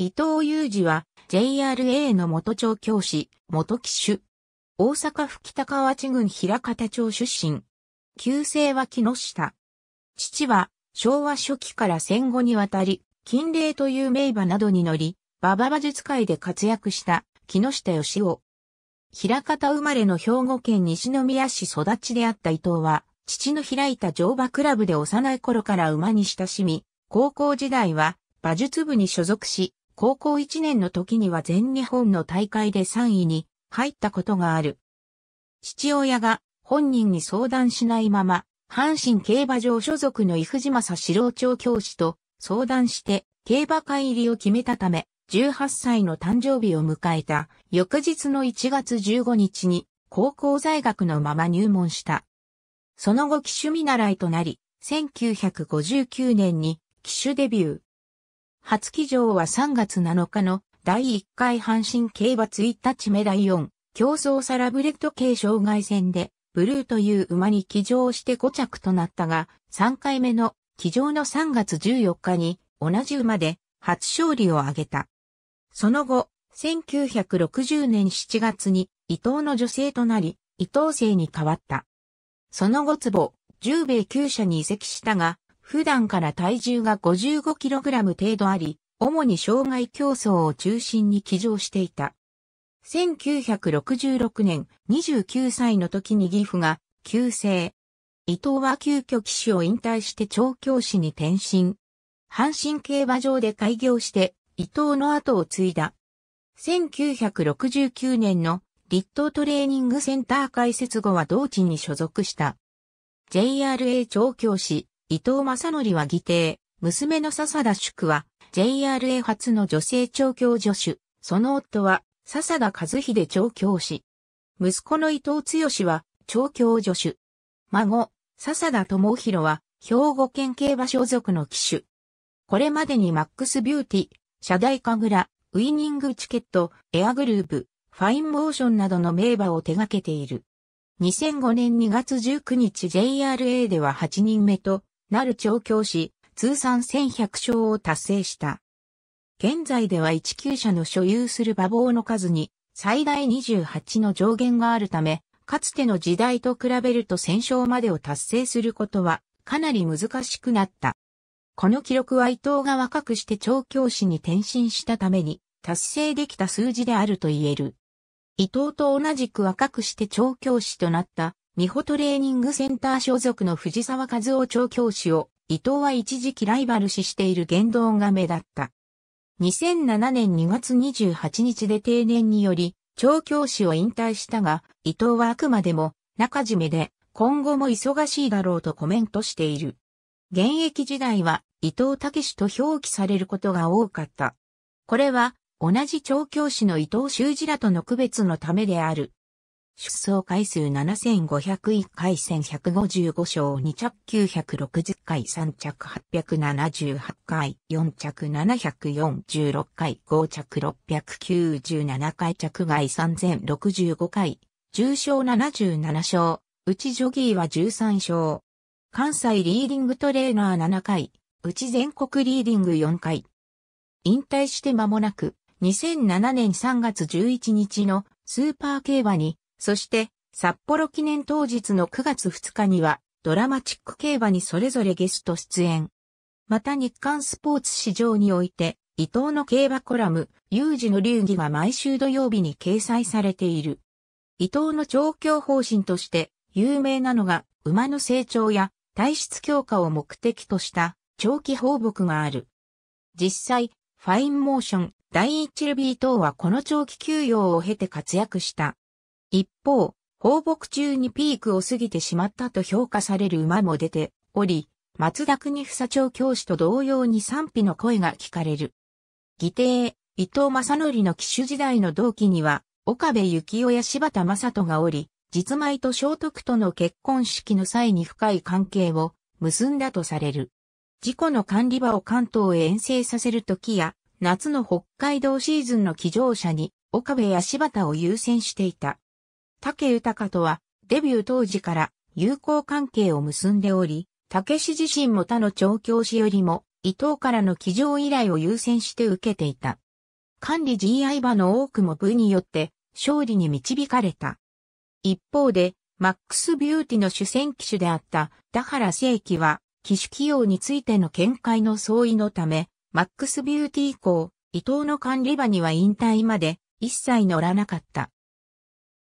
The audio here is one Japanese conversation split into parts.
伊藤裕二は JRA の元調教師、元騎手。大阪府北河内郡平方町出身。旧姓は木下。父は昭和初期から戦後にわたり、金霊という名馬などに乗り、馬場馬術界で活躍した木下義雄。平方生まれの兵庫県西宮市育ちであった伊藤は、父の開いた乗馬クラブで幼い頃から馬に親しみ、高校時代は馬術部に所属し、高校1年の時には全日本の大会で3位に入ったことがある。父親が本人に相談しないまま、阪神競馬場所属の伊藤正史郎長教師と相談して競馬会入りを決めたため、18歳の誕生日を迎えた翌日の1月15日に高校在学のまま入門した。その後騎手見習いとなり、1959年に騎手デビュー。初騎乗は3月7日の第1回阪神競馬1日目第4競争サラブレッド系障害戦でブルーという馬に騎乗して5着となったが3回目の騎乗の3月14日に同じ馬で初勝利を挙げた。その後、1960年7月に伊藤の女性となり伊藤生に変わった。その後坪、十米九社に移籍したが、普段から体重が 55kg 程度あり、主に障害競争を中心に騎乗していた。1966年29歳の時に義父が急性。伊藤は急遽騎手を引退して調教師に転身。阪神競馬場で開業して伊藤の後を継いだ。1969年の立東トレーニングセンター開設後は同地に所属した。JRA 調教師伊藤正則は義弟、娘の笹田宿は JRA 初の女性調教助手、その夫は笹田和秀調教師。息子の伊藤剛は調教助手。孫、笹田智弘は兵庫県競馬所属の騎手。これまでにマックスビューティ、社大神楽、ウィニングチケット、エアグループ、ファインモーションなどの名馬を手掛けている。2005年2月19日 JRA では8人目となる調教師、通算1100勝を達成した。現在では1級者の所有する馬房の数に最大28の上限があるため、かつての時代と比べると戦勝までを達成することはかなり難しくなった。この記録は伊藤が若くして調教師に転身したために達成できた数字であると言える。伊藤と同じく若くして調教師となった美穂トレーニングセンター所属の藤沢和夫調教師を、伊藤は一時期ライバル視している言動が目立った。2007年2月28日で定年により、調教師を引退したが、伊藤はあくまでも、中締めで、今後も忙しいだろうとコメントしている。現役時代は、伊藤武と表記されることが多かった。これは、同じ調教師の伊藤修二らとの区別のためである。出走回数7501回1155勝2着960回3着878回4着746回5着697回着外3065回重賞77勝うちジョギーは13勝関西リーディングトレーナー7回うち全国リーディング4回引退して間もなく2007年3月11日のスーパー競馬にそして、札幌記念当日の9月2日には、ドラマチック競馬にそれぞれゲスト出演。また日刊スポーツ市場において、伊藤の競馬コラム、有事の流儀が毎週土曜日に掲載されている。伊藤の調教方針として有名なのが馬の成長や体質強化を目的とした長期放牧がある。実際、ファインモーション第一ルビー等はこの長期休養を経て活躍した。一方、放牧中にピークを過ぎてしまったと評価される馬も出ており、松田国房長教師と同様に賛否の声が聞かれる。義弟、伊藤正則の騎手時代の同期には、岡部幸夫や柴田正人がおり、実米と聖徳との結婚式の際に深い関係を結んだとされる。事故の管理場を関東へ遠征させる時や、夏の北海道シーズンの騎乗者に岡部や柴田を優先していた。竹豊とは、デビュー当時から友好関係を結んでおり、竹氏自身も他の調教師よりも、伊藤からの騎乗依頼を優先して受けていた。管理 GI 馬の多くも部によって勝利に導かれた。一方で、マックス・ビューティの主戦機種であった田原正規は、機種起用についての見解の相違のため、マックス・ビューティ以降、伊藤の管理馬には引退まで一切乗らなかった。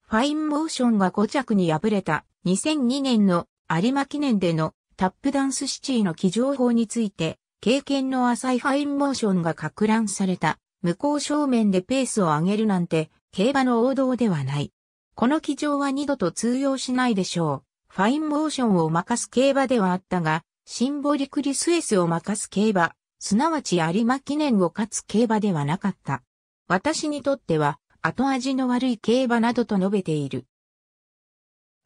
ファインモーションが5着に敗れた2002年の有馬記念でのタップダンスシティの騎乗法について、経験の浅いファインモーションが拡乱された、無効正面でペースを上げるなんて、競馬の王道ではない。この騎乗は二度と通用しないでしょう。ファインモーションを任す競馬ではあったが、シンボリクリスエスを任す競馬、すなわち有馬記念を勝つ競馬ではなかった。私にとっては、後味の悪い競馬などと述べている。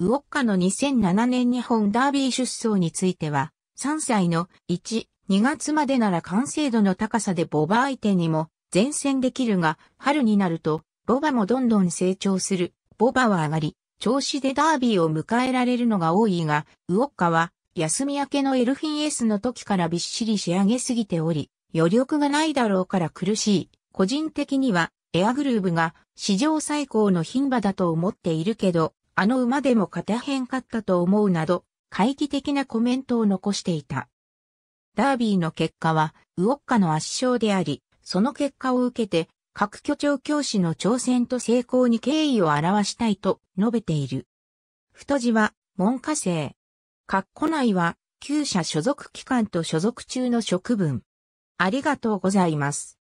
ウォッカの2007年日本ダービー出走については、3歳の1、2月までなら完成度の高さでボバ相手にも前線できるが、春になると、ボバもどんどん成長する。ボバは上がり、調子でダービーを迎えられるのが多いが、ウォッカは、休み明けのエルフィン S の時からびっしり仕上げすぎており、余力がないだろうから苦しい。個人的には、エアグルーブが史上最高の牝馬だと思っているけど、あの馬でも勝てへんかったと思うなど、懐疑的なコメントを残していた。ダービーの結果は、ウオッカの圧勝であり、その結果を受けて、各巨長教師の挑戦と成功に敬意を表したいと述べている。太字は、文科生。括弧内は、旧社所属機関と所属中の職分。ありがとうございます。